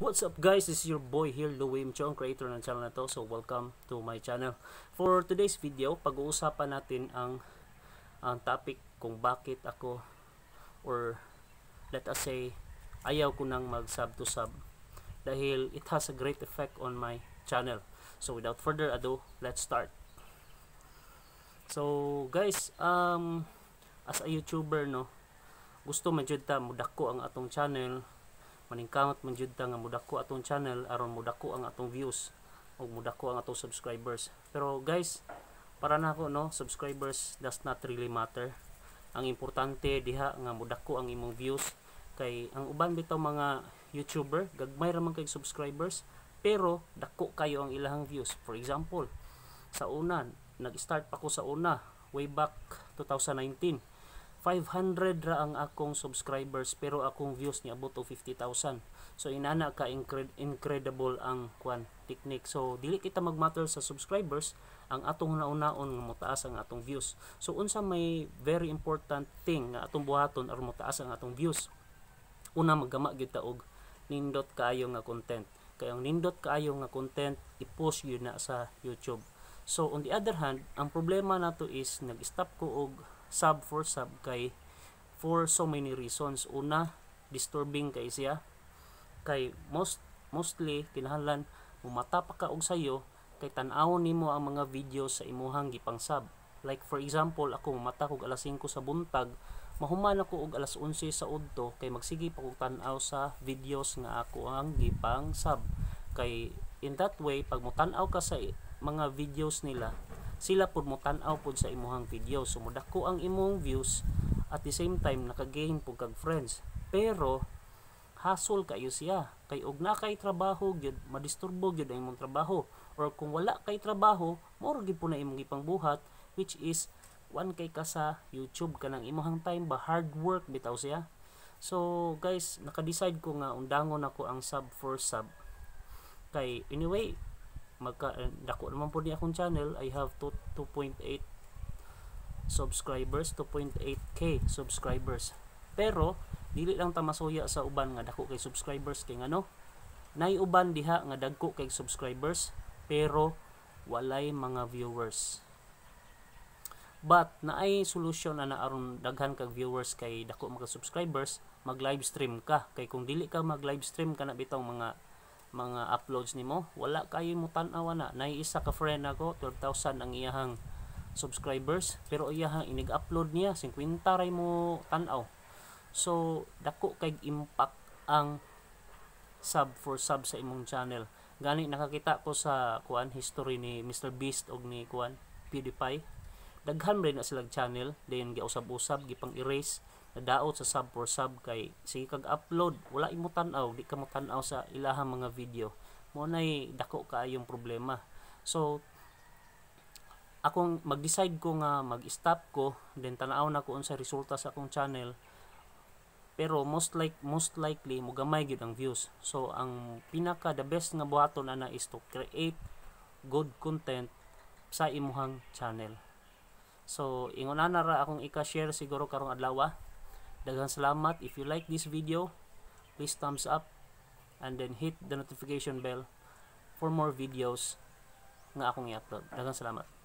What's up guys? This is your boy here, Louie Mchong, creator ng channel na to. So welcome to my channel. For today's video, pag-uusapan natin ang ang topic kung bakit ako or let us say ayaw ko nang mag-sub to sub dahil it has a great effect on my channel. So without further ado, let's start. So guys, um as a YouTuber no, gusto medyo ta, mudak ko ang atong channel maningkamot man jud ta nga mudako atong channel aron mudako ang atong views ug mudako ang atong subscribers pero guys para na ko no subscribers does not really matter ang importante diha nga mudako ang imong views kay ang uban bitaw mga YouTuber gagmay ra man kay subscribers pero dako kayo ang ilang views for example sa una nag-start pa ko sa una way back 2019 500 ra ang akong subscribers pero akong views niya abot to 50,000 so inana ka incred incredible ang kwan technique so dili kita magmatter sa subscribers ang atong naunaon nga motaas ang atong views so unsa may very important thing nga atong buhaton aron motaas ang atong views una magama gyud ta og nindot kaayo nga content kay ang nindot kaayo nga content i-post yun na sa YouTube so on the other hand ang problema nato is nag-stop ko og sub for sub kay for so many reasons. Una, disturbing kay siya. Kay most mostly kinahanglan umata ka og sayo kay tan-aw nimo ang mga video sa imuhang gipang sub. Like for example, ako mamata kog alas 5 sa buntag, mahuman ako og alas 11 sa udto kay magsige pa kog tan-aw sa videos nga ako ang gipang sub. Kay in that way pag mutan-aw ka sa mga videos nila sila pud mo tan-aw pud sa imong video so modako ang imong views at the same time nakagain pud kag friends pero hasol kayo siya kay og na kay trabaho gyud madisturbo gyud ang imong trabaho or kung wala kay trabaho more gyud po na imong gipangbuhat which is one kay ka sa YouTube kanang imong time ba hard work bitaw siya so guys naka-decide ko nga undangon ako ang sub for sub kay anyway magka dako eh, naman po di akong channel I have 2.8 subscribers 2.8k subscribers pero dili lang ta masuya sa uban nga dako kay subscribers kay ngano nay uban diha nga dagko kay subscribers pero walay mga viewers but naay solusyon ana aron daghan kag viewers kay dako mga subscribers mag live stream ka kay kung dili ka mag live stream kana bitaw mga mga uploads nimo wala kayo mo tan-awa na isa ka friend ako 12,000 ang iyahang subscribers pero iyahang inig-upload niya 50 ray mo tan-aw so dako kay impact ang sub for sub sa imong channel gani nakakita ko sa kuan history ni Mr Beast og ni kuan PewDiePie daghan rin na silag channel then giusab-usab gipang erase nadaot sa sub for sub kay sige kag upload wala imo tan-aw di ka mo tan-aw sa ilahang mga video mo nay dako ka kaayong problema so akong mag-decide ko nga mag-stop ko then tan-aw na ko unsa resulta sa akong channel pero most like most likely mo gamay gyud ang views so ang pinaka the best nga buhaton ana is to create good content sa imuhang channel So, ingon na ra akong ika-share siguro karong adlaw. Ah. Daghang salamat. If you like this video, please thumbs up and then hit the notification bell for more videos nga akong i-upload. Daghang salamat.